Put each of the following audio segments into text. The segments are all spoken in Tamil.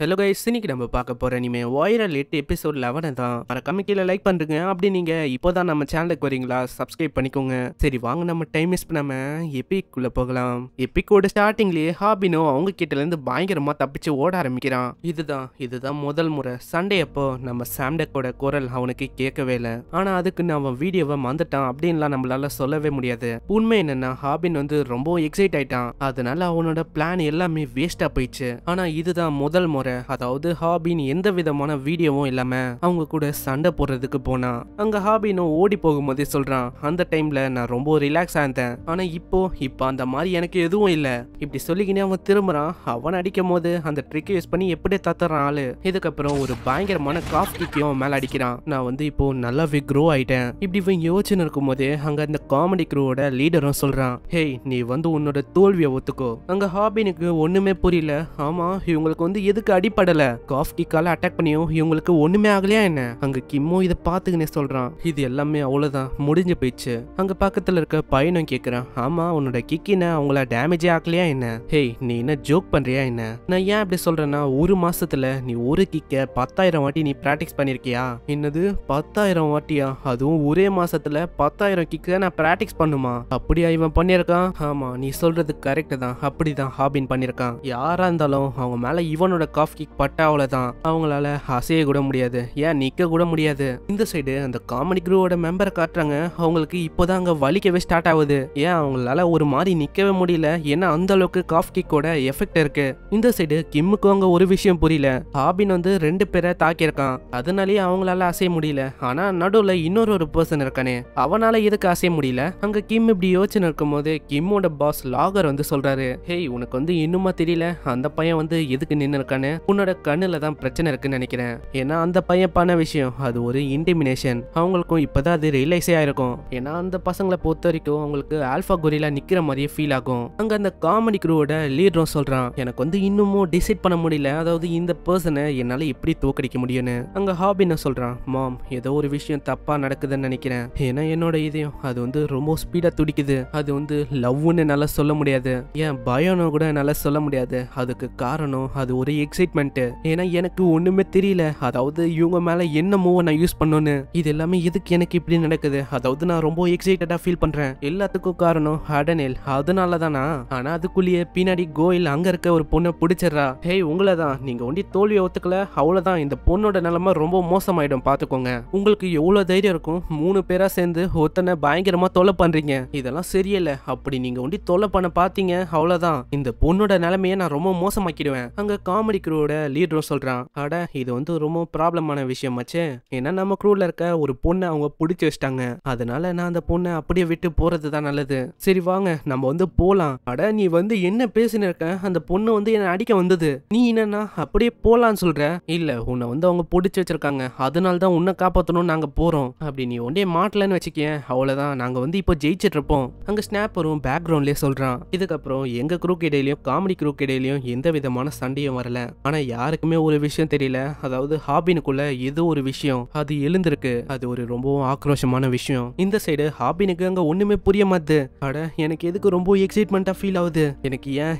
ஹலோ கைஸ் இன்னைக்கு நம்ம பார்க்க போகிற இனிமேல் வைரல் எட்டு எபிசோட் லெவனை தான் மறக்காம கீழே லைக் பண்ணுறீங்க அப்படி நீங்கள் இப்போ தான் நம்ம சேனலுக்கு வரீங்களா சப்ஸ்கிரைப் பண்ணிக்கோங்க சரி வாங்க நம்ம டைம் மிஸ் பண்ணாமல் எபிக்குள்ளே போகலாம் எபிக்கோட ஸ்டார்டிங்லேயே ஹாபினோ அவங்க கிட்டேருந்து பயங்கரமாக தப்பிச்சு ஓட ஆரம்பிக்கிறான் இதுதான் இதுதான் முதல் முறை சண்டே அப்போ நம்ம சாம்டக்கோட குரல் அவனுக்கு கேட்கவே இல்லை ஆனால் அதுக்கு நம்ம வீடியோவை மறந்துட்டான் அப்படின்லாம் நம்மளால சொல்லவே முடியாது உண்மை என்னென்னா ஹாபின் வந்து ரொம்ப எக்ஸைட் ஆயிட்டான் அதனால அவனோட பிளான் எல்லாமே வேஸ்ட்டாக போயிடுச்சு ஆனால் இதுதான் முதல் முறை முறை அதாவது ஹாபின் எந்த விதமான வீடியோவும் இல்லாம அவங்க கூட சண்டை போடுறதுக்கு போனான் அங்க ஹாபினும் ஓடி போகும்போதே சொல்றான் அந்த டைம்ல நான் ரொம்ப ரிலாக்ஸ் ஆயிருந்தேன் ஆனா இப்போ இப்ப அந்த மாதிரி எனக்கு எதுவும் இல்ல இப்படி சொல்லிக்கினே அவன் திரும்புறான் அவன் அடிக்கும் போது அந்த ட்ரிக் யூஸ் பண்ணி எப்படி தத்துறான் ஆளு இதுக்கப்புறம் ஒரு பயங்கரமான காஃப் கிக்கையும் மேல அடிக்கிறான் நான் வந்து இப்போ நல்லாவே க்ரோ ஆயிட்டேன் இப்படி இவன் யோசனை இருக்கும் போதே அங்க அந்த காமெடி குரூவோட லீடரும் சொல்றான் ஹேய் நீ வந்து உன்னோட தோல்வியை ஒத்துக்கோ அங்க ஹாபினுக்கு ஒண்ணுமே புரியல ஆமா இவங்களுக்கு வந்து எதுக்கு அடிப்படல காஃப் அட்டாக் பண்ணியும் இவங்களுக்கு ஒண்ணுமே ஆகலையா என்ன அங்க கிம்மோ இதை பாத்துக்கினே சொல்றான் இது எல்லாமே அவ்வளவுதான் முடிஞ்சு போயிடுச்சு அங்க பக்கத்துல இருக்க பையனும் கேக்குறான் ஆமா உன்னோட கிக்கின அவங்கள டேமேஜே ஆகலையா என்ன ஹேய் நீ என்ன ஜோக் பண்றியா என்ன நான் ஏன் அப்படி சொல்றேன்னா ஒரு மாசத்துல நீ ஒரு கிக்க பத்தாயிரம் வாட்டி நீ பிராக்டிஸ் பண்ணிருக்கியா என்னது பத்தாயிரம் வாட்டியா அதுவும் ஒரே மாசத்துல பத்தாயிரம் கிக்க நான் பிராக்டிஸ் பண்ணுமா அப்படியா இவன் பண்ணிருக்கான் ஆமா நீ சொல்றது கரெக்ட் தான் அப்படிதான் ஹாபின் பண்ணிருக்கான் யாரா இருந்தாலும் அவங்க மேல இவனோட ஆஃப் கிக் பட்டா அவ்வளோதான் அவங்களால அசைய கூட முடியாது ஏன் நிற்க கூட முடியாது இந்த சைடு அந்த காமெடி குரூவோட மெம்பரை காட்டுறாங்க அவங்களுக்கு இப்போதான் அங்கே வலிக்கவே ஸ்டார்ட் ஆகுது ஏன் அவங்களால ஒரு மாதிரி நிற்கவே முடியல ஏன்னா அந்த அளவுக்கு காஃப் கிக்கோட எஃபெக்ட் இருக்கு இந்த சைடு கிம்முக்கு அவங்க ஒரு விஷயம் புரியல ஹாபின் வந்து ரெண்டு பேரை தாக்கியிருக்கான் அதனாலேயே அவங்களால அசைய முடியல ஆனா நடுவில் இன்னொரு ஒரு பர்சன் இருக்கானே அவனால எதுக்கு அசைய முடியல அங்க கிம் இப்படி யோசனை இருக்கும் போது கிம்மோட பாஸ் லாகர் வந்து சொல்றாரு ஹேய் உனக்கு வந்து இன்னுமா தெரியல அந்த பையன் வந்து எதுக்கு நின்று இருக்கானு உன்னோட கண்ணுல தான் பிரச்சனை இருக்குன்னு நினைக்கிறேன் ஏன்னா அந்த பையன் பண்ண விஷயம் அது ஒரு இன்டிமினேஷன் அவங்களுக்கும் இப்பதான் அது ரியலைஸே ஆயிருக்கும் ஏன்னா அந்த பசங்களை பொறுத்த வரைக்கும் அவங்களுக்கு ஆல்ஃபா கொரிலா நிக்கிற மாதிரியே ஃபீல் ஆகும் அங்க அந்த காமெடி குரூவோட லீடரும் சொல்றான் எனக்கு வந்து இன்னமும் டிசைட் பண்ண முடியல அதாவது இந்த பர்சனை என்னால எப்படி தோக்கடிக்க முடியும்னு அங்க ஹாபின்னு சொல்றான் மாம் ஏதோ ஒரு விஷயம் தப்பா நடக்குதுன்னு நினைக்கிறேன் ஏன்னா என்னோட இதயம் அது வந்து ரொம்ப ஸ்பீடா துடிக்குது அது வந்து லவ்னு நல்லா சொல்ல முடியாது ஏன் பயம்னு கூட என்னால சொல்ல முடியாது அதுக்கு காரணம் அது ஒரு எக்ஸைட் எக்ஸைட்மெண்ட்டு ஏன்னா எனக்கு ஒன்றுமே தெரியல அதாவது இவங்க மேலே என்ன மூவை நான் யூஸ் பண்ணோன்னு இது எல்லாமே எதுக்கு எனக்கு இப்படி நடக்குது அதாவது நான் ரொம்ப எக்ஸைட்டடாக ஃபீல் பண்ணுறேன் எல்லாத்துக்கும் காரணம் ஹடனில் அதனால தானா ஆனால் அதுக்குள்ளேயே பின்னாடி கோயில் அங்கே இருக்க ஒரு பொண்ணை பிடிச்சிடுறா ஹேய் உங்களை தான் நீங்கள் ஒண்டி தோல்வியை ஒத்துக்கல அவ்வளோதான் இந்த பொண்ணோட நிலமை ரொம்ப மோசமாயிடும் பார்த்துக்கோங்க உங்களுக்கு எவ்வளோ தைரியம் இருக்கும் மூணு பேராக சேர்ந்து ஒருத்தனை பயங்கரமாக தொலை பண்ணுறீங்க இதெல்லாம் சரியில்லை அப்படி நீங்கள் ஒண்டி தொலை பண்ண பார்த்தீங்க அவ்வளோதான் இந்த பொண்ணோட நிலமையை நான் ரொம்ப மோசமாக்கிடுவேன் அங்கே காமெடி குரூவோட லீடரும் சொல்கிறான் அட இது வந்து ரொம்ப ப்ராப்ளமான விஷயம் மச்சே ஏன்னா நம்ம குரூவில் இருக்க ஒரு பொண்ணை அவங்க பிடிச்சி வச்சிட்டாங்க அதனால நான் அந்த பொண்ணை அப்படியே விட்டு போகிறது தான் நல்லது சரி வாங்க நம்ம வந்து போகலாம் அட நீ வந்து என்ன பேசின இருக்க அந்த பொண்ணு வந்து என்னை அடிக்க வந்தது நீ என்னன்னா அப்படியே போகலான்னு சொல்கிற இல்லை உன்னை வந்து அவங்க பிடிச்சி வச்சிருக்காங்க அதனால தான் உன்னை காப்பாற்றணும்னு நாங்கள் போகிறோம் அப்படி நீ ஒன்றே மாட்டலன்னு வச்சுக்கேன் அவ்வளோதான் நாங்கள் வந்து இப்போ ஜெயிச்சிட்டு இருப்போம் அங்கே ஸ்னாப்பரும் பேக்ரவுண்ட்லேயே சொல்கிறான் இதுக்கப்புறம் எங்கள் குரூக் இடையிலையும் காமெடி குரூக் இடையிலையும் எந்த விதமான சண்டையும் வரல ஆனால் யாருக்குமே ஒரு விஷயம் தெரியல அதாவது ஹாபினுக்குள்ள ஏதோ ஒரு விஷயம் அது எழுந்திருக்கு அது ஒரு ரொம்பவும் ஆக்ரோஷமான விஷயம் இந்த சைடு ஹாபினுக்கு அங்கே ஒன்றுமே புரிய மாட்டுது அட எனக்கு எதுக்கு ரொம்ப எக்ஸைட்மெண்ட்டாக ஃபீல் ஆகுது எனக்கு ஏன்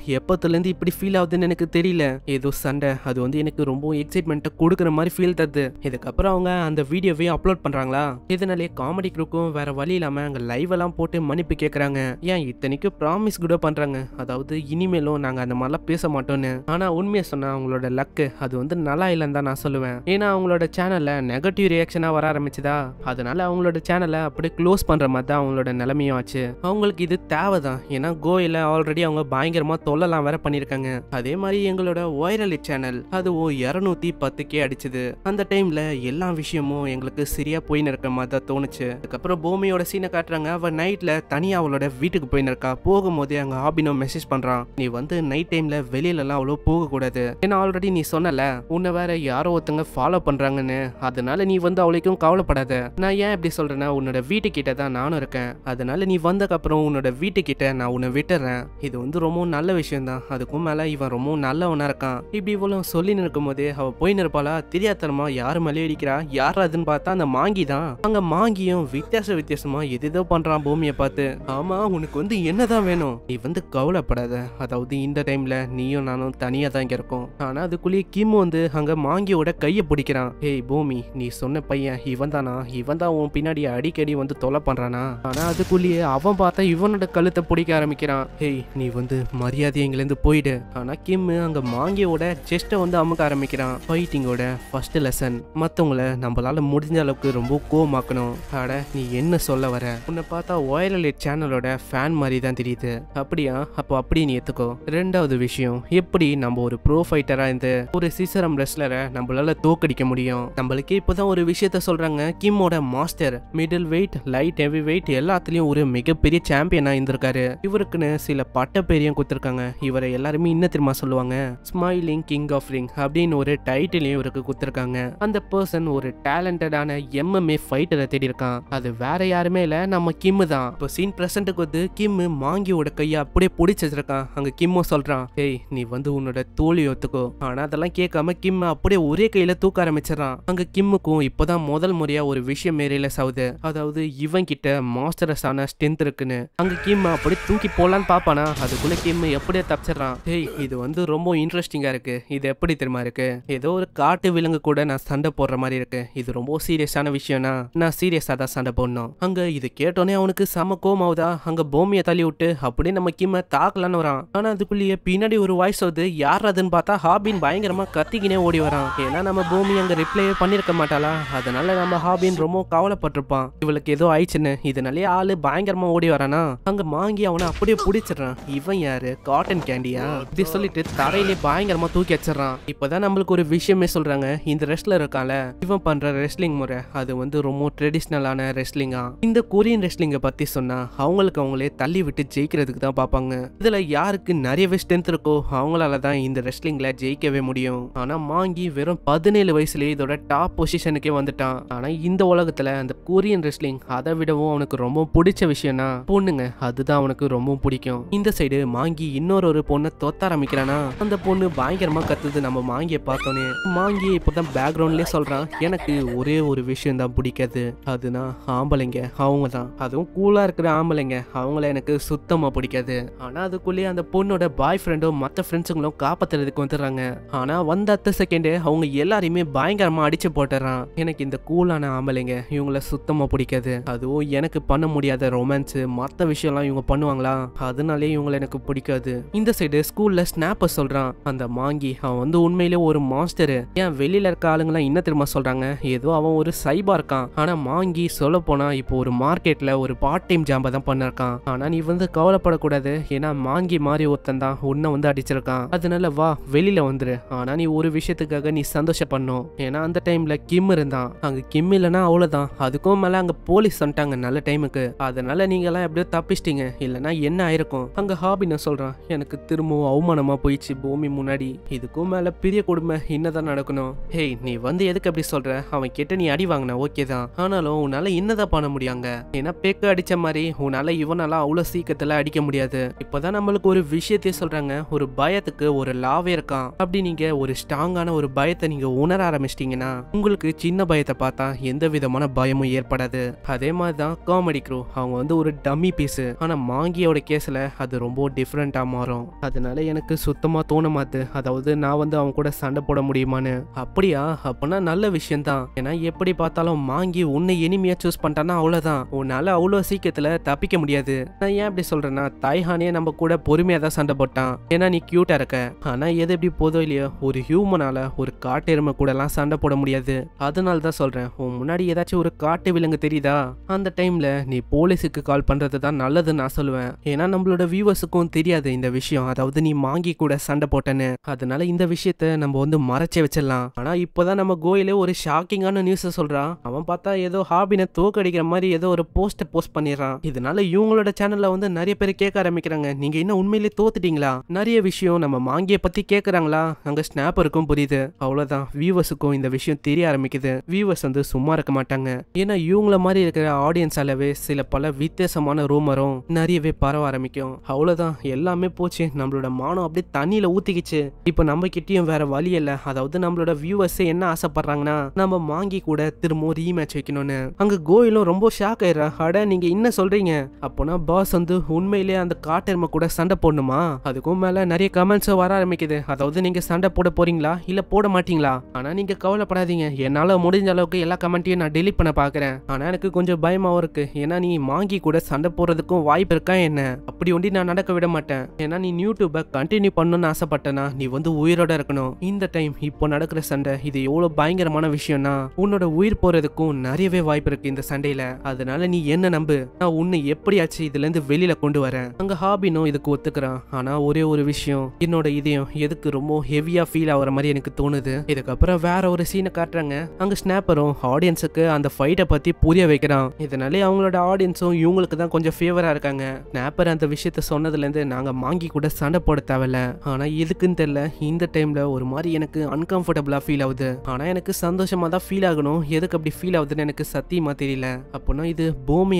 இருந்து இப்படி ஃபீல் ஆகுதுன்னு எனக்கு தெரியல ஏதோ சண்டை அது வந்து எனக்கு ரொம்ப எக்ஸைட்மெண்ட்டை கொடுக்குற மாதிரி ஃபீல் தருது இதுக்கப்புறம் அவங்க அந்த வீடியோவே அப்லோட் பண்றாங்களா இதனாலே காமெடி குரூக்கும் வேற வழி இல்லாமல் அங்கே லைவ் எல்லாம் போட்டு மன்னிப்பு கேட்குறாங்க ஏன் இத்தனைக்கும் ப்ராமிஸ் கூட பண்றாங்க அதாவது இனிமேலும் நாங்கள் அந்த மாதிரிலாம் பேச மாட்டோம்னு ஆனால் உண்மையை சொன்னா அவங்களோட அவங்களோட லக்கு அது வந்து நல்லா இல்லைன்னு தான் நான் சொல்லுவேன் ஏன்னா அவங்களோட சேனல்ல நெகட்டிவ் ரியாக்சனா வர ஆரம்பிச்சுதா அதனால அவங்களோட சேனலை அப்படியே க்ளோஸ் பண்ற மாதிரி தான் அவங்களோட நிலைமையும் ஆச்சு அவங்களுக்கு இது தேவை தான் ஏன்னா கோயில ஆல்ரெடி அவங்க பயங்கரமா தொல்லலாம் வேற பண்ணியிருக்காங்க அதே மாதிரி எங்களோட வைரலி சேனல் அது ஓ இரநூத்தி பத்துக்கே அடிச்சது அடிச்சுது அந்த டைம்ல எல்லா விஷயமும் எங்களுக்கு சரியா போயின்னு இருக்க மாதிரி தான் தோணுச்சு அதுக்கப்புறம் பூமியோட சீனை காட்டுறாங்க அவன் நைட்ல தனியாக அவளோட வீட்டுக்கு போயின்னு இருக்கா போதே அங்கே ஆபினோ மெசேஜ் பண்றான் நீ வந்து நைட் டைம்ல டைமில் எல்லாம் அவ்வளோ போகக்கூடாது ஏன்னா நான் ஆல்ரெடி நீ சொன்னல உன்னை வேற யாரோ ஒருத்தங்க ஃபாலோ பண்றாங்கன்னு அதனால நீ வந்து அவளைக்கும் கவலைப்படாத நான் ஏன் எப்படி சொல்றேன்னா உன்னோட வீட்டுக்கிட்ட தான் நானும் இருக்கேன் அதனால நீ அப்புறம் உன்னோட வீட்டுக்கிட்ட நான் உன்னை விட்டுறேன் இது வந்து ரொம்ப நல்ல விஷயம் தான் அதுக்கும் மேல இவன் ரொம்ப நல்லவனா இருக்கான் இப்படி இவ்வளவு சொல்லி நிற்கும் போது அவ போய் நிற்பாளா தெரியாதனமா யாரு மேலே அடிக்கிறா யார் அதுன்னு பார்த்தா அந்த மாங்கி தான் அங்க மாங்கியும் வித்தியாச வித்தியாசமா எதுதோ பண்றான் பூமியை பார்த்து ஆமா உனக்கு வந்து என்னதான் வேணும் நீ வந்து கவலைப்படாத அதாவது இந்த டைம்ல நீயும் நானும் தனியா தான் இங்க இருக்கோம் ஆனால் அதுக்குள்ளேயே கிமு வந்து அங்கே மாங்கியோட கையை பிடிக்கிறான் ஏய் பூமி நீ சொன்ன பையன் இவன் தானா இவன் தான் உன் பின்னாடி அடிக்கடி வந்து தொலை பண்ணுறானா ஆனால் அதுக்குள்ளேயே அவன் பார்த்தா இவனோட கழுத்தை பிடிக்க ஆரம்பிக்கிறான் ஏய் நீ வந்து மரியாதை எங்கேருந்து போயிடு ஆனால் கிம்மு அங்கே மாங்கியோட செஸ்ட்டை வந்து அமுக்க ஆரம்பிக்கிறான் ஃபைட்டிங்கோட ஃபர்ஸ்ட் லெசன் மற்றவங்களை நம்மளால முடிஞ்ச அளவுக்கு ரொம்ப கோமாக்கணும் அட நீ என்ன சொல்ல வர உன்னை பார்த்தா ஒயலலைட் சேனலோட ஃபேன் மாதிரி தான் தெரியுது அப்படியா அப்போ அப்படி நீ எத்துக்கோ ரெண்டாவது விஷயம் எப்படி நம்ம ஒரு ப்ரோ ஃபைட்டர் கேரக்டரா இருந்து ஒரு சீசரம் ரெஸ்லரை நம்மளால தோக்கடிக்க முடியும் நம்மளுக்கே இப்பதான் ஒரு விஷயத்த சொல்கிறாங்க கிம்மோட master middle weight light heavy weight எல்லாத்துலயும் ஒரு மிகப்பெரிய சாம்பியனாக இருந்திருக்காரு இவருக்குன்னு சில பட்ட பேரையும் கொடுத்துருக்காங்க இவரை எல்லாருமே இன்னும் திரும்ப சொல்லுவாங்க ஸ்மைலிங் கிங் ஆஃப் ரிங் அப்படின்னு ஒரு டைட்டிலையும் இவருக்கு கொடுத்துருக்காங்க அந்த பர்சன் ஒரு டேலண்டடான எம்எம்ஏ ஃபைட்டரை தேடி இருக்கான் அது வேற யாருமே இல்லை நம்ம கிம்மு தான் இப்போ சீன் பிரசன்ட்டுக்கு வந்து கிம்மு மாங்கியோட கையை அப்படியே பிடிச்சிருக்கான் அங்க அங்கே கிம்மோ சொல்கிறான் ஏய் நீ வந்து உன்னோட தோழியோத்துக்கோ ஆனா அதெல்லாம் கேட்காம கிம் அப்படியே ஒரே கையில தூக்க ஆரம்பிச்சிடறான் அங்க கிம்முக்கும் இப்பதான் முதல் முறையா ஒரு விஷயம் ரியலைஸ் சவுது அதாவது இவன் கிட்ட மாஸ்டரஸான ஸ்ட்ரென்த் இருக்குன்னு அங்க கிம் அப்படி தூக்கி போலான்னு பாப்பானா அதுக்குள்ள கிம் எப்படியே தப்பிச்சிடறான் ஹேய் இது வந்து ரொம்ப இன்ட்ரெஸ்டிங்கா இருக்கு இது எப்படி தெரியுமா இருக்கு ஏதோ ஒரு காட்டு விலங்கு கூட நான் சண்டை போடுற மாதிரி இருக்கு இது ரொம்ப சீரியஸான விஷயம்னா நான் சீரியஸா தான் சண்டை போடணும் அங்க இது கேட்டோன்னே அவனுக்கு செம ஆகுதா அங்க பூமியை தள்ளி விட்டு அப்படியே நம்ம கிம்ம தாக்கலான்னு வரான் ஆனா அதுக்குள்ளேயே பின்னாடி ஒரு வாய்ஸ் ஆகுது யார் அதுன்னு பார்த்தா ஹாபின் பயங்கரமாக கத்திக்கினே ஓடி வரான் ஏன்னா நம்ம பூமி அங்கே ரிப்ளையே பண்ணியிருக்க மாட்டாளா அதனால நம்ம ஹாபின் ரொம்ப கவலைப்பட்டிருப்பான் இவளுக்கு ஏதோ ஆயிடுச்சுன்னு இதனாலே ஆள் பயங்கரமாக ஓடி வரானா அங்கே மாங்கி அவனை அப்படியே பிடிச்சிடுறான் இவன் யாரு காட்டன் கேண்டியா இப்படி சொல்லிட்டு தரையிலே பயங்கரமாக தூக்கி வச்சிடறான் இப்போதான் நம்மளுக்கு ஒரு விஷயமே சொல்றாங்க இந்த ரெஸ்ட்ல இருக்கான்ல இவன் பண்ற ரெஸ்லிங் முறை அது வந்து ரொம்ப ட்ரெடிஷ்னலான ரெஸ்லிங்கா இந்த கொரியன் ரெஸ்லிங்கை பத்தி சொன்னா அவங்களுக்கு அவங்களே தள்ளி விட்டு ஜெயிக்கிறதுக்கு தான் பார்ப்பாங்க இதுல யாருக்கு நிறையவே ஸ்ட்ரென்த் இருக்கோ அவங்களால தான் இந்த ரெஸ்லிங்கில் ஜெயிக்கவே முடியும் ஆனா மாங்கி வெறும் பதினேழு வயசுலயே இதோட டாப் பொசிஷனுக்கே வந்துட்டான் ஆனா இந்த உலகத்துல அந்த கொரியன் ரெஸ்லிங் அதை விடவும் அவனுக்கு ரொம்ப பிடிச்ச விஷயம்னா பொண்ணுங்க அதுதான் அவனுக்கு ரொம்ப பிடிக்கும் இந்த சைடு மாங்கி இன்னொரு ஒரு பொண்ணை தோத்த ஆரம்பிக்கிறானா அந்த பொண்ணு பயங்கரமா கத்துது நம்ம மாங்கிய பார்த்தோன்னே மாங்கி இப்பதான் பேக்ரவுண்ட்லயே சொல்றான் எனக்கு ஒரே ஒரு விஷயம் தான் பிடிக்காது அதுனா ஆம்பளைங்க அவங்க தான் அதுவும் கூலா இருக்கிற ஆம்பளைங்க அவங்கள எனக்கு சுத்தமா பிடிக்காது ஆனா அதுக்குள்ளேயே அந்த பொண்ணோட பாய் ஃப்ரெண்டும் மற்ற ஃப்ரெண்ட்ஸுங்களும் காப்பாத்துறதுக்கு வந்துடுறாங்க வராங்க ஆனால் வந்த அத்த செகண்டு அவங்க எல்லாரையுமே பயங்கரமாக அடிச்சு போட்டுறான் எனக்கு இந்த கூலான ஆம்பளைங்க இவங்கள சுத்தமாக பிடிக்காது அதுவும் எனக்கு பண்ண முடியாத ரொமான்ஸு மற்ற விஷயம்லாம் இவங்க பண்ணுவாங்களா அதனாலே இவங்களை எனக்கு பிடிக்காது இந்த சைடு ஸ்கூலில் ஸ்னாப்பை சொல்கிறான் அந்த மாங்கி அவன் வந்து உண்மையிலே ஒரு மாஸ்டரு ஏன் வெளியில் இருக்க ஆளுங்களாம் என்ன திரும்ப சொல்கிறாங்க ஏதோ அவன் ஒரு சைபா இருக்கான் ஆனால் மாங்கி சொல்ல போனால் இப்போ ஒரு மார்க்கெட்டில் ஒரு பார்ட் டைம் ஜாம்பை தான் பண்ணிருக்கான் ஆனால் நீ வந்து கவலைப்படக்கூடாது ஏன்னா மாங்கி மாதிரி ஒருத்தன் தான் உன்னை வந்து அடிச்சிருக்கான் அதனால வா வெளியில் வந்துரு ஆனால் நீ ஒரு விஷயத்துக்காக நீ சந்தோஷப்படணும் ஏன்னா அந்த டைமில் கிம் இருந்தான் அங்கே கிம் இல்லைனா அவ்வளவுதான் அதுக்கும் மேலே அங்கே போலீஸ் வந்துட்டாங்க நல்ல டைமுக்கு அதனால நீங்களாம் எப்படியோ தப்பிச்சிட்டிங்க இல்லைன்னா என்ன ஆயிருக்கும் அங்கே நான் சொல்கிறான் எனக்கு திரும்பவும் அவமானமாக போயிடுச்சு பூமி முன்னாடி இதுக்கும் மேலே பெரிய கொடுமை என்னதான் நடக்கணும் ஹேய் நீ வந்து எதுக்கு அப்படி சொல்கிற அவன் கிட்ட நீ அடி வாங்கின ஓகே தான் ஆனாலும் உன்னால் என்னதான் பண்ண முடியாங்க ஏன்னா பேக்கு அடித்த மாதிரி உன்னால் இவனால அவ்வளோ சீக்கிரத்தில் அடிக்க முடியாது இப்போதான் நம்மளுக்கு ஒரு விஷயத்தையே சொல்கிறாங்க ஒரு பயத்துக்கு ஒரு லாவே இருக்கான் தான் அப்படி நீங்க ஒரு ஸ்ட்ராங்கான ஒரு பயத்தை நீங்க உணர ஆரம்பிச்சிட்டீங்கன்னா உங்களுக்கு சின்ன பயத்தை பார்த்தா எந்த விதமான பயமும் ஏற்படாது அதே மாதிரி தான் காமெடி குரூ அவங்க வந்து ஒரு டம்மி பீஸ் ஆனா மாங்கியோட கேஸ்ல அது ரொம்ப டிஃப்ரெண்டா மாறும் அதனால எனக்கு சுத்தமா தோண மாத்து அதாவது நான் வந்து அவங்க கூட சண்டை போட முடியுமான்னு அப்படியா அப்பனா நல்ல விஷயம் தான் ஏன்னா எப்படி பார்த்தாலும் மாங்கி உன்னை எனிமையா சூஸ் பண்ணிட்டான்னா அவ்வளவுதான் உன்னால அவ்வளவு சீக்கிரத்துல தப்பிக்க முடியாது நான் ஏன் அப்படி சொல்றேன்னா தாய்ஹானே நம்ம கூட பொறுமையா தான் சண்டை போட்டான் ஏன்னா நீ கியூட்டா இருக்க ஆனா எது எப்படி போதோ இல்லையோ ஒரு ஹியூமனால ஒரு காட்டெருமை கூடலாம் சண்டை போட முடியாது அதனால தான் சொல்கிறேன் உன் முன்னாடி ஏதாச்சும் ஒரு காட்டு விலங்கு தெரியுதா அந்த டைம்ல நீ போலீஸுக்கு கால் பண்றதுதான் தான் நல்லதுன்னு நான் சொல்லுவேன் ஏன்னா நம்மளோட வியூவர்ஸுக்கும் தெரியாது இந்த விஷயம் அதாவது நீ மாங்கி கூட சண்டை போட்டேன்னு அதனால இந்த விஷயத்த நம்ம வந்து மறைச்சே வச்சிடலாம் ஆனா இப்போதான் நம்ம கோயிலே ஒரு ஷாக்கிங்கான நியூஸை சொல்கிறான் அவன் பார்த்தா ஏதோ ஹாபினை தோக்கடிக்கிற மாதிரி ஏதோ ஒரு போஸ்ட் போஸ்ட் பண்ணிடுறான் இதனால இவங்களோட சேனலில் வந்து நிறைய பேர் கேட்க ஆரம்பிக்கிறாங்க நீங்கள் இன்னும் உண்மையிலேயே தோத்துட்டீங்களா நிறைய விஷயம் நம்ம மாங்கியை பற்றி கேட்குறாங்க சொல்கிறாங்களா அங்க ஸ்னாப்பருக்கும் புரியுது அவ்வளோதான் வியூவர்ஸுக்கும் இந்த விஷயம் தெரிய ஆரம்பிக்குது வியூவர்ஸ் வந்து சும்மா இருக்க மாட்டாங்க ஏன்னா இவங்கள மாதிரி இருக்கிற ஆடியன்ஸ் அளவே சில பல வித்தியாசமான ரூமரும் நிறையவே பரவ ஆரம்பிக்கும் அவ்வளோதான் எல்லாமே போச்சு நம்மளோட மானம் அப்படியே தண்ணியில ஊற்றிக்கிச்சு இப்போ நம்ம கிட்டேயும் வேற வழி இல்லை அதாவது நம்மளோட வியூவர்ஸே என்ன ஆசைப்படுறாங்கன்னா நம்ம வாங்கி கூட திரும்பவும் ரீமேட்ச் வைக்கணும்னு அங்கே கோயிலும் ரொம்ப ஷாக் ஆயிடுறா அட நீங்கள் என்ன சொல்றீங்க அப்போனா பாஸ் வந்து உண்மையிலேயே அந்த காட்டெருமை கூட சண்டை போடணுமா அதுக்கும் மேலே நிறைய கமெண்ட்ஸும் வர ஆரம்பிக்குது அதாவது ஏதாவது நீங்கள் சண்டை போட போகிறீங்களா இல்லை போட மாட்டீங்களா ஆனால் நீங்கள் கவலைப்படாதீங்க என்னால் முடிஞ்ச அளவுக்கு எல்லா கமெண்ட்டையும் நான் டெலிட் பண்ண பார்க்குறேன் ஆனால் எனக்கு கொஞ்சம் பயமாகவும் இருக்குது ஏன்னா நீ வாங்கி கூட சண்டை போடுறதுக்கும் வாய்ப்பு இருக்கா என்ன அப்படி ஒண்டி நான் நடக்க விட மாட்டேன் ஏன்னா நீ யூடியூப்பை கண்டினியூ பண்ணணும்னு ஆசைப்பட்டனா நீ வந்து உயிரோட இருக்கணும் இந்த டைம் இப்போ நடக்கிற சண்டை இது எவ்வளோ பயங்கரமான விஷயம்னா உன்னோட உயிர் போகிறதுக்கும் நிறையவே வாய்ப்பு இருக்குது இந்த சண்டையில் அதனால நீ என்ன நம்பு நான் உன்னை எப்படியாச்சு இதுலேருந்து வெளியில் கொண்டு வரேன் அங்கே ஹாபினும் இதுக்கு ஒத்துக்கிறான் ஆனால் ஒரே ஒரு விஷயம் என்னோட இதயம் எதுக்கு ரொம்ப என்னமோ ஹெவியா ஃபீல் ஆகிற மாதிரி எனக்கு தோணுது இதுக்கப்புறம் வேற ஒரு சீனை காட்டுறாங்க அங்க ஸ்னாப்பரும் ஆடியன்ஸுக்கு அந்த ஃபைட்டை பற்றி புரிய வைக்கிறான் இதனாலே அவங்களோட ஆடியன்ஸும் இவங்களுக்கு தான் கொஞ்சம் ஃபேவராக இருக்காங்க ஸ்னாப்பர் அந்த விஷயத்த சொன்னதுலேருந்து நாங்க மாங்கி கூட சண்டை போட தேவையில்ல ஆனால் எதுக்குன்னு தெரியல இந்த டைம்ல ஒரு மாதிரி எனக்கு அன்கம்ஃபர்டபுளாக ஃபீல் ஆகுது ஆனா எனக்கு சந்தோஷமா தான் ஃபீல் ஆகணும் எதுக்கு அப்படி ஃபீல் ஆகுதுன்னு எனக்கு சத்தியமாக தெரியல அப்படின்னா இது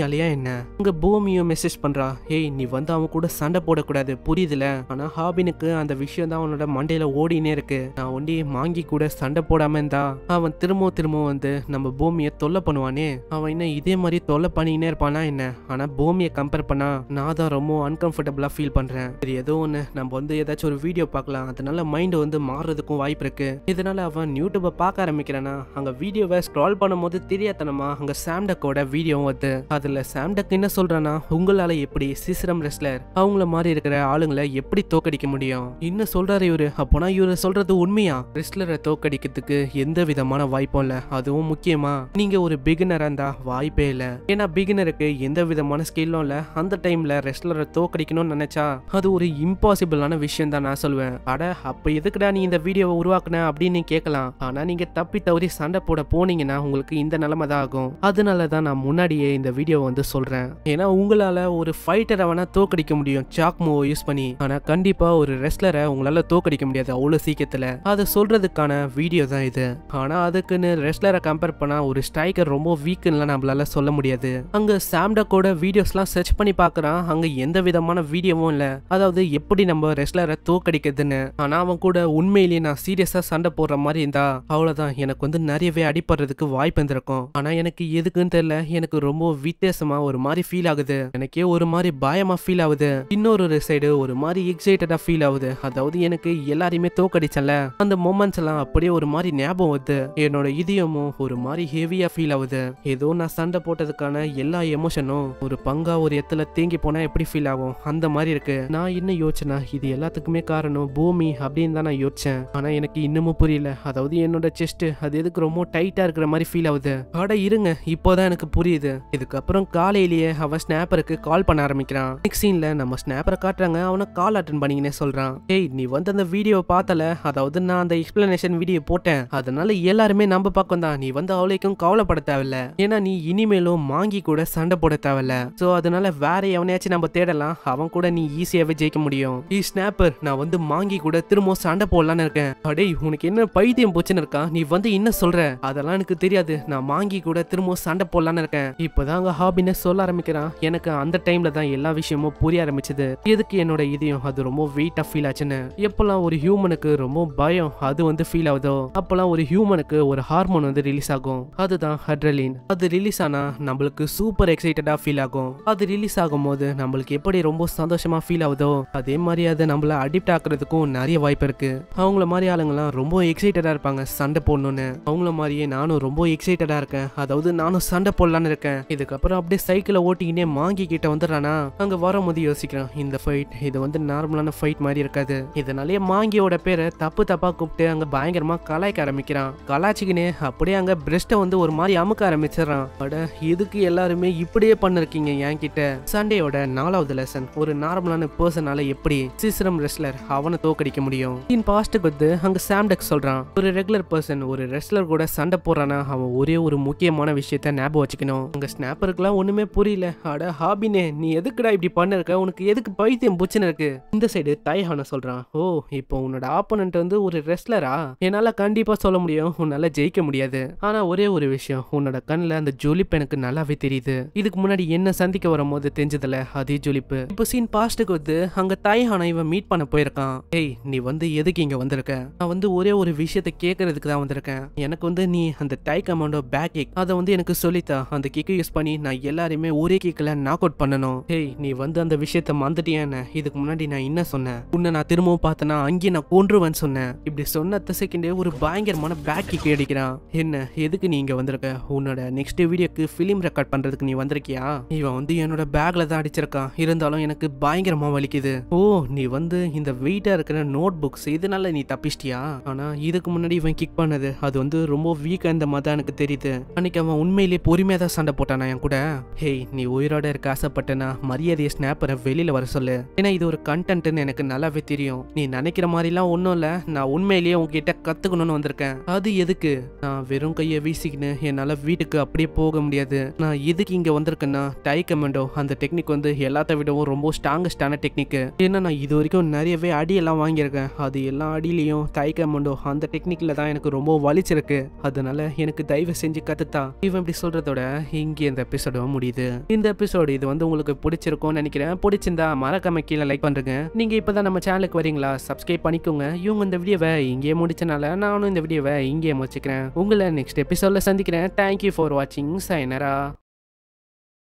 அலையா என்ன உங்க பூமியும் மெசேஜ் பண்றா ஏய் நீ வந்து அவன் கூட சண்டை போடக்கூடாது புரியுதுல ஆனால் ஹாபினுக்கு அந்த விஷயம் தான் அவனோட மண்டே சண்டையில் ஓடினே இருக்கு நான் ஒண்டி மாங்கி கூட சண்டை போடாம இருந்தா அவன் திரும்ப திரும்ப வந்து நம்ம பூமியை தொல்லை பண்ணுவானே அவன் என்ன இதே மாதிரி தொல்லை பண்ணினே இருப்பானா என்ன ஆனால் பூமியை கம்பேர் பண்ணா நான் தான் ரொம்ப அன்கம்ஃபர்டபுளாக ஃபீல் பண்றேன் சரி ஏதோ ஒன்னு நம்ம வந்து ஏதாச்சும் ஒரு வீடியோ பார்க்கலாம் அதனால மைண்ட் வந்து மாறுறதுக்கும் வாய்ப்பு இருக்கு இதனால அவன் யூடியூப பார்க்க ஆரம்பிக்கிறானா அங்க வீடியோவை ஸ்க்ரால் பண்ணும்போது தெரியாதனமா அங்கே சாம்டக்கோட வீடியோவும் வந்து அதில் சாம்டக் என்ன சொல்றானா உங்களால் எப்படி சிசிரம் ரெஸ்லர் அவங்கள மாதிரி இருக்கிற ஆளுங்களை எப்படி தோக்கடிக்க முடியும் என்ன சொல்றாரு இவரு அப்போனா இவர் சொல்றது உண்மையா ரெஸ்லரை தோக்கடிக்கிறதுக்கு எந்த விதமான வாய்ப்பும் இல்லை அதுவும் முக்கியமா நீங்க ஒரு பிகினரா இருந்தா வாய்ப்பே இல்லை ஏன்னா பிகினருக்கு எந்த விதமான ஸ்கில்லும் இல்லை அந்த டைம்ல ரெஸ்லரை தோக்கடிக்கணும்னு நினைச்சா அது ஒரு இம்பாசிபிளான விஷயம் தான் நான் சொல்லுவேன் அட அப்ப எதுக்குடா நீ இந்த வீடியோவை உருவாக்குன அப்படின்னு கேட்கலாம் ஆனா நீங்க தப்பி தவறி சண்டை போட போனீங்கன்னா உங்களுக்கு இந்த நிலைமை தான் ஆகும் அதனால தான் நான் முன்னாடியே இந்த வீடியோ வந்து சொல்றேன் ஏன்னா உங்களால ஒரு ஃபைட்டரை வேணா தோக்கடிக்க முடியும் சாக் மூவை யூஸ் பண்ணி ஆனா கண்டிப்பா ஒரு ரெஸ்லரை உங்களால தோக்கடிக்க முடியும் முடியாது அவ்வளோ சீக்கிரத்தில் அதை சொல்கிறதுக்கான வீடியோ தான் இது ஆனால் அதுக்குன்னு ரெஸ்லரை கம்பேர் பண்ணால் ஒரு ஸ்ட்ரைக்கர் ரொம்ப வீக்குன்னுலாம் நம்மளால சொல்ல முடியாது அங்கே சாம்டக்கோட வீடியோஸ்லாம் சர்ச் பண்ணி பார்க்குறான் அங்கே எந்த விதமான வீடியோவும் இல்லை அதாவது எப்படி நம்ம ரெஸ்லரை தோக்கடிக்கிறதுன்னு ஆனால் அவன் கூட உண்மையிலேயே நான் சீரியஸாக சண்டை போடுற மாதிரி இருந்தா அவ்வளோதான் எனக்கு வந்து நிறையவே அடிப்படுறதுக்கு வாய்ப்பு இருந்திருக்கும் ஆனால் எனக்கு எதுக்குன்னு தெரியல எனக்கு ரொம்ப வித்தியாசமாக ஒரு மாதிரி ஃபீல் ஆகுது எனக்கே ஒரு மாதிரி பயமாக ஃபீல் ஆகுது இன்னொரு சைடு ஒரு மாதிரி எக்ஸைட்டடாக ஃபீல் ஆகுது அதாவது எனக்கு எல்லா எல்லாரையுமே தோக்கடிச்சல அந்த மூமெண்ட்ஸ் எல்லாம் அப்படியே ஒரு மாதிரி ஞாபகம் வருது என்னோட இதயமும் ஒரு மாதிரி ஹெவியா ஃபீல் ஆகுது ஏதோ நான் சண்டை போட்டதுக்கான எல்லா எமோஷனும் ஒரு பங்கா ஒரு இடத்துல தேங்கி போனா எப்படி ஃபீல் ஆகும் அந்த மாதிரி இருக்கு நான் இன்னும் யோசனை இது எல்லாத்துக்குமே காரணம் பூமி அப்படின்னு தான் நான் யோசிச்சேன் ஆனா எனக்கு இன்னமும் புரியல அதாவது என்னோட செஸ்ட் அது எதுக்கு ரொம்ப டைட்டா இருக்கிற மாதிரி ஃபீல் ஆகுது அட இருங்க இப்போதான் எனக்கு புரியுது இதுக்கப்புறம் காலையிலேயே அவன் ஸ்னாப்பருக்கு கால் பண்ண ஆரம்பிக்கிறான் நெக்ஸ்ட் சீன்ல நம்ம ஸ்னாப்பரை காட்டுறாங்க அவனை கால் அட்டன் பண்ணிங்கன்னே சொல்றான் ஏய் நீ வந்து அந்த வீடியோ வீடியோ பார்த்தல அதாவது நான் அந்த எக்ஸ்பிளனேஷன் வீடியோ போட்டேன் அதனால எல்லாருமே நம்ம பக்கம் தான் நீ வந்து அவளைக்கும் கவலைப்பட தேவையில்ல ஏன்னா நீ இனிமேலும் மாங்கி கூட சண்டை போட தேவையில்ல சோ அதனால வேற எவனையாச்சும் நம்ம தேடலாம் அவன் கூட நீ ஈஸியாவே ஜெயிக்க முடியும் நீ ஸ்னாப்பர் நான் வந்து மாங்கி கூட திரும்ப சண்டை போடலான்னு இருக்கேன் அடே உனக்கு என்ன பைத்தியம் போச்சுன்னு இருக்கா நீ வந்து என்ன சொல்ற அதெல்லாம் எனக்கு தெரியாது நான் மாங்கி கூட திரும்ப சண்டை போடலான்னு இருக்கேன் அங்க ஹாபின்னு சொல்ல ஆரம்பிக்கிறான் எனக்கு அந்த டைம்ல தான் எல்லா விஷயமும் புரிய ஆரம்பிச்சது எதுக்கு என்னோட இதையும் அது ரொம்ப வெயிட்டா ஃபீல் ஆச்சுன்னு எப்பெல்லாம் ஒரு ஒரு ஹியூமனுக்கு ரொம்ப பயம் அது வந்து ஃபீல் ஆகுதோ அப்போல்லாம் ஒரு ஹியூமனுக்கு ஒரு ஹார்மோன் வந்து ரிலீஸ் ஆகும் அதுதான் ஹட்ரலின் அது ரிலீஸ் ஆனால் நம்மளுக்கு சூப்பர் எக்ஸைட்டடாக ஃபீல் ஆகும் அது ரிலீஸ் ஆகும்போது நம்மளுக்கு எப்படி ரொம்ப சந்தோஷமாக ஃபீல் ஆகுதோ அதே மாதிரி அதை நம்மளை அடிக்ட் ஆக்குறதுக்கும் நிறைய வாய்ப்பு இருக்குது அவங்கள மாதிரி ஆளுங்கெல்லாம் ரொம்ப எக்ஸைட்டடாக இருப்பாங்க சண்டை போடணுன்னு அவங்கள மாதிரியே நானும் ரொம்ப எக்ஸைட்டடாக இருக்கேன் அதாவது நானும் சண்டை போடலான்னு இருக்கேன் இதுக்கப்புறம் அப்படியே சைக்கிளை ஓட்டிக்கினே மாங்கி கிட்ட வந்துடுறானா அங்கே வரும்போது யோசிக்கிறேன் இந்த ஃபைட் இது வந்து நார்மலான ஃபைட் மாதிரி இருக்காது இதனாலே மாங்கி ஷிவாங்கியோட பேரை தப்பு தப்பாக கூப்பிட்டு அங்கே பயங்கரமாக கலாய்க்க ஆரம்பிக்கிறான் கலாச்சிக்கினே அப்படியே அங்கே பிரெஸ்ட்டை வந்து ஒரு மாதிரி அமுக்க ஆரம்பிச்சிடறான் அட இதுக்கு எல்லாருமே இப்படியே பண்ணிருக்கீங்க என் கிட்ட சண்டேயோட நாலாவது லெசன் ஒரு நார்மலான பர்சனால எப்படி சீசரம் ரெஸ்லர் அவனை தோக்கடிக்க முடியும் இன் பாஸ்ட்டுக்கு வந்து அங்க சாம்டெக் சொல்றான் ஒரு ரெகுலர் பர்சன் ஒரு ரெஸ்லர் கூட சண்டை போடுறானா அவன் ஒரே ஒரு முக்கியமான விஷயத்த ஞாபகம் வச்சுக்கணும் அங்கே ஸ்னாப்பருக்குலாம் ஒண்ணுமே புரியல அட ஹாபினே நீ எதுக்குடா இப்படி பண்ணிருக்க உனக்கு எதுக்கு பைத்தியம் பூச்சின இருக்கு இந்த சைடு தைஹான சொல்றான் ஓ இப்போ இப்போ உன்னோட ஆப்போனண்ட் வந்து ஒரு ரெஸ்லரா என்னால் கண்டிப்பாக சொல்ல முடியும் உன்னால் ஜெயிக்க முடியாது ஆனால் ஒரே ஒரு விஷயம் உன்னோட கண்ணில் அந்த ஜொலிப்பு எனக்கு நல்லாவே தெரியுது இதுக்கு முன்னாடி என்ன சந்திக்க வரும் போது தெரிஞ்சதில்ல அதே ஜொலிப்பு இப்போ சீன் பாஸ்ட்டுக்கு வந்து அங்கே தாய்ஹானா இவன் மீட் பண்ண போயிருக்கான் ஏய் நீ வந்து எதுக்கு இங்கே வந்திருக்க நான் வந்து ஒரே ஒரு விஷயத்த கேட்கறதுக்கு தான் வந்திருக்கேன் எனக்கு வந்து நீ அந்த டை கமாண்டோ பேக் கேக் அதை வந்து எனக்கு சொல்லித்தா அந்த கிக்கை யூஸ் பண்ணி நான் எல்லாருமே ஒரே கிக்கில் நாக் அவுட் பண்ணணும் ஹேய் நீ வந்து அந்த விஷயத்த மறந்துட்டியான்னு இதுக்கு முன்னாடி நான் என்ன சொன்னேன் உன்னை நான் திரும்பவும் பார்த்தனா அங்கே ஐயே நான் கொன்றுவேன் சொன்னேன் இப்படி சொன்ன அத்த செகண்டே ஒரு பயங்கரமான பேக் கிக் அடிக்கிறான் என்ன எதுக்கு நீ இங்கே வந்திருக்க உன்னோட நெக்ஸ்ட் வீடியோக்கு ஃபிலிம் ரெக்கார்ட் பண்ணுறதுக்கு நீ வந்திருக்கியா இவன் வந்து என்னோட பேக்கில் தான் அடிச்சிருக்கான் இருந்தாலும் எனக்கு பயங்கரமாக வலிக்குது ஓ நீ வந்து இந்த வெயிட்டாக இருக்கிற நோட் புக்ஸ் இதனால நீ தப்பிச்சிட்டியா ஆனால் இதுக்கு முன்னாடி இவன் கிக் பண்ணது அது வந்து ரொம்ப வீக்காக இருந்த மாதிரி தான் எனக்கு தெரியுது அன்னைக்கு அவன் உண்மையிலேயே பொறுமையாக தான் சண்டை போட்டானா என் கூட ஹேய் நீ உயிரோட இருக்க ஆசைப்பட்டனா மரியாதையை ஸ்னாப்பரை வெளியில் வர சொல்லு ஏன்னா இது ஒரு கண்டென்ட்னு எனக்கு நல்லாவே தெரியும் நீ நினைக்கிற மாதிரிலாம் ஒன்றும் இல்லை நான் உண்மையிலேயே உங்ககிட்ட கற்றுக்கணும்னு வந்திருக்கேன் அது எதுக்கு நான் வெறும் கையை வீசிக்கின்னு என்னால் வீட்டுக்கு அப்படியே போக முடியாது நான் எதுக்கு இங்கே வந்திருக்கேன்னா டை கமெண்டோ அந்த டெக்னிக் வந்து எல்லாத்த விடவும் ரொம்ப ஸ்ட்ராங்கஸ்டான டெக்னிக்கு ஏன்னா நான் இது வரைக்கும் நிறையவே அடியெல்லாம் வாங்கியிருக்கேன் அது எல்லா அடியிலையும் டை கமெண்டோ அந்த டெக்னிக்கில் தான் எனக்கு ரொம்ப வலிச்சிருக்கு அதனால எனக்கு தயவு செஞ்சு கற்றுத்தா இவன் இப்படி சொல்கிறதோட இங்கே இந்த எபிசோடும் முடியுது இந்த எபிசோடு இது வந்து உங்களுக்கு பிடிச்சிருக்கும்னு நினைக்கிறேன் பிடிச்சிருந்தா மறக்காம கீழே லைக் பண்ணுறேங்க நீங்கள் இப்போ தான் நம்ம சேனலுக்கு வரீங்களா சப்ஸ்கிரைப் பண்ணிக்கோங்க இவங்க இந்த வீடியோவை இங்கேயே முடிச்சனால நானும் இந்த வீடியோவை இங்கேயே முடிச்சுக்கிறேன் உங்களை நெக்ஸ்ட் எபிசோடில் சந்திக்கிறேன் தேங்க்யூ ஃபார் வாட்சிங் சைனரா